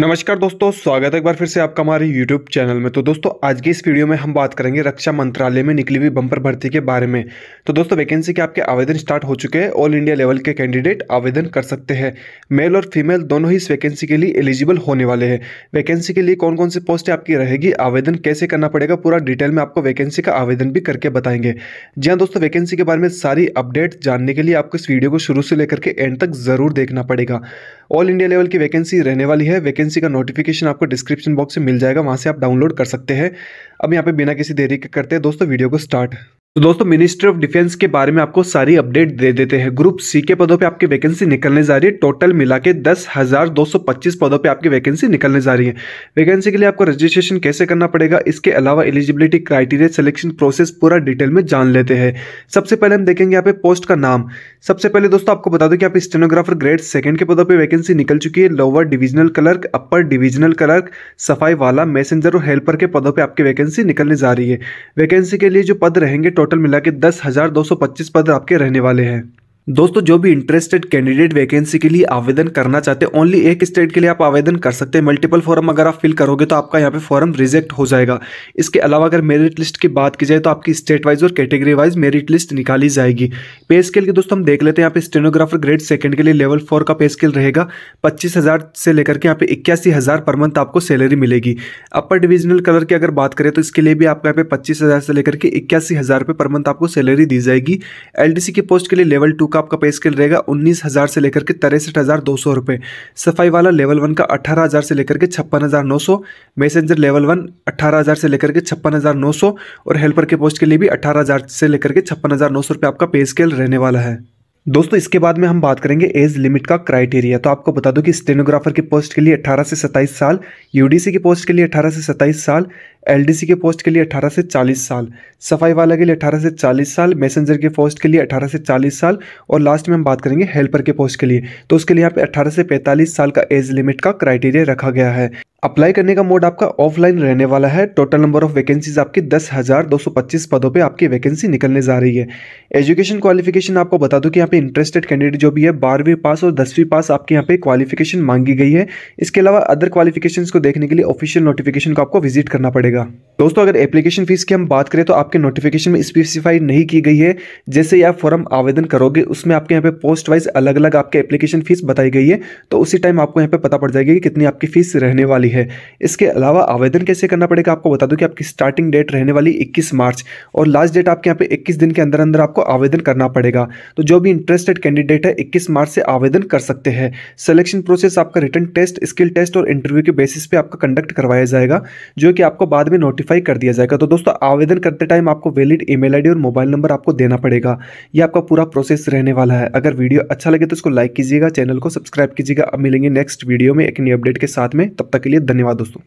नमस्कार दोस्तों स्वागत है एक बार फिर से आपका हमारे YouTube चैनल में तो दोस्तों आज की इस वीडियो में हम बात करेंगे रक्षा मंत्रालय में निकली हुई बम्पर भर्ती के बारे में तो दोस्तों वैकेंसी के आपके आवेदन स्टार्ट हो चुके हैं ऑल इंडिया लेवल के कैंडिडेट आवेदन कर सकते हैं मेल और फीमेल दोनों ही इस वैकेंसी के लिए एलिजिबल होने वाले हैं वैकेंसी के लिए कौन कौन सी पोस्टें आपकी रहेगी आवेदन कैसे करना पड़ेगा पूरा डिटेल में आपको वैकेंसी का आवेदन भी करके बताएंगे जी हाँ दोस्तों वैकेंसी के बारे में सारी अपडेट जानने के लिए आपको इस वीडियो को शुरू से लेकर के एंड तक जरूर देखना पड़ेगा ऑल इंडिया लेवल की वैकेंसी रहने वाली है वैकेंसी का नोटिफिकेशन आपको डिस्क्रिप्शन बॉक्स में मिल जाएगा वहाँ से आप डाउनलोड कर सकते हैं अब यहाँ पे बिना किसी देरी के करते हैं दोस्तों वीडियो को स्टार्ट तो दोस्तों मिनिस्ट्री ऑफ डिफेंस के बारे में आपको सारी अपडेट दे देते हैं ग्रुप सी के पदों पे आपकी वैकेंसी निकलने जा रही है टोटल मिला के दस हजार दो सौ पच्चीस पदों पे आपकी वैकेंसी निकलने जा रही है वैकेंसी के लिए आपको रजिस्ट्रेशन कैसे करना पड़ेगा इसके अलावा एलिजिबिलिटी क्राइटेरिया सिलेक्शन प्रोसेस पूरा डिटेल में जान लेते हैं सबसे पहले हम देखेंगे यहाँ पे पोस्ट का नाम सबसे पहले दोस्तों आपको बता दो कि आप स्टेनोग्राफर ग्रेड सेकंड के पदों पर वैकेंसी निकल चुकी है lower divisional clerk upper divisional clerk सफाई वाला मैसेंजर और हेल्पर के पदों पर आपकी वैकेंसी निकलने जा रही है वैकेंसी के लिए जो पद रहेंगे टोटल मिला के दस हज़ार दो सौ पच्चीस पद आपके रहने वाले हैं दोस्तों जो भी इंटरेस्टेड कैंडिडेट वैकेंसी के लिए आवेदन करना चाहते हैं ओनली एक स्टेट के लिए आप आवेदन कर सकते हैं मल्टीपल फॉर्म अगर आप फिल करोगे तो आपका यहाँ पे फॉर्म रिजेक्ट हो जाएगा इसके अलावा अगर मेरिट लिस्ट की बात की जाए तो आपकी स्टेट वाइज और कैटेगरी वाइज मेरिट लिस्ट निकाली जाएगी पे स्केल की दोस्तों हम देख लेते हैं यहाँ पे स्टेनोग्राफर ग्रेड सेकंड के लिए लेवल फोर का पे स्केल रहेगा पच्चीस से लेकर के यहाँ पे इक्यासी पर मंथ आपको सैलरी मिलेगी अपर डिविजनल कलर की अगर बात करें तो इसके लिए भी आपको यहाँ पे पच्चीस से लेकर के इक्यासी पर मंथ आपको सैलरी दी जाएगी एल की पोस्ट के लिए लेवल टू का आपका पे स्केल रहेगा उन्नीस हज़ार से लेकर के तिरसठ हज़ार दो सौ रुपये सफाई वाला लेवल वन का अठारह हज़ार से लेकर के छप्पन हज़ार नौ सौ मैसेंजर लेवल वन अठारह हज़ार से लेकर के छप्पन हज़ार नौ सौ और हेल्पर के पोस्ट के लिए भी अठारह हज़ार से लेकर के छप्पन हज़ार नौ सौ रुपये आपका पे स्केल रहने वाला है दोस्तों इसके बाद में हम बात करेंगे एज लिमिट का क्राइटेरिया तो आपको बता दूं कि स्टेनोग्राफर की पोस्ट के लिए 18 से 27 साल यूडीसी की पोस्ट के लिए 18 से 27 साल एलडीसी के पोस्ट के लिए 18 से 40 साल सफाई वाला के लिए 18 से 40 साल मैसेंजर के पोस्ट के लिए 18 से 40 साल और लास्ट में हम बात करेंगे हेल्पर के पोस्ट के लिए तो उसके लिए यहाँ पे 18 से 45 साल का एज लिमिट का क्राइटेरिया रखा गया है अप्लाई करने का मोड आपका ऑफलाइन रहने वाला है टोटल नंबर ऑफ वैकेंसीज आपकी दस हज़ार दो सौ पच्चीस पदों पे आपकी वैकेंसी निकलने जा रही है एजुकेशन क्वालिफिकेशन आपको बता दूं कि यहाँ पे इंटरेस्टेड कैंडिडेट जो भी है बारहवीं पास और दसवीं पास आपके यहाँ पे क्वालिफिकेशन मांगी गई है इसके अलावा अदर क्वालिफिकेशन को देखने के लिए ऑफिशियल नोटिफिकेशन को आपको विजिट करना पड़ेगा रहेगा दोस्तों अगर एप्लीकेशन फीस की हम बात करें तो आपके नोटिफिकेशन में स्पेसिफाई नहीं की गई है जैसे ही आप फॉर्म आवेदन करोगे उसमें आपके यहाँ पे पोस्ट वाइज अलग अलग आपके एप्लीकेशन फीस बताई गई है तो उसी टाइम आपको यहाँ पे पता पड़ जाएगी कि कितनी आपकी फीस रहने वाली है इसके अलावा आवेदन कैसे करना पड़ेगा आपको बता दूँ कि आपकी स्टार्टिंग डेट रहने वाली इक्कीस मार्च और लास्ट डेट आपके यहाँ पे इक्कीस दिन के अंदर अंदर आपको आवेदन करना पड़ेगा तो जो भी इंटरेस्टेड कैंडिडेट है इक्कीस मार्च से आवेदन कर सकते हैं सिलेक्शन प्रोसेस आपका रिटर्न टेस्ट स्किल टेस्ट और इंटरव्यू के बेसिस पे आपका कंडक्ट करवाया जाएगा जो कि आपको बाद बाद में नोटिफाई कर दिया जाएगा तो दोस्तों आवेदन करते टाइम आपको वैलिड ईमेल आईडी और मोबाइल नंबर आपको देना पड़ेगा ये आपका पूरा प्रोसेस रहने वाला है अगर वीडियो अच्छा लगे तो इसको लाइक कीजिएगा चैनल को सब्सक्राइब कीजिएगा अब मिलेंगे नेक्स्ट वीडियो में एक नई अपडेट के साथ में तब तक के लिए धन्यवाद दोस्तों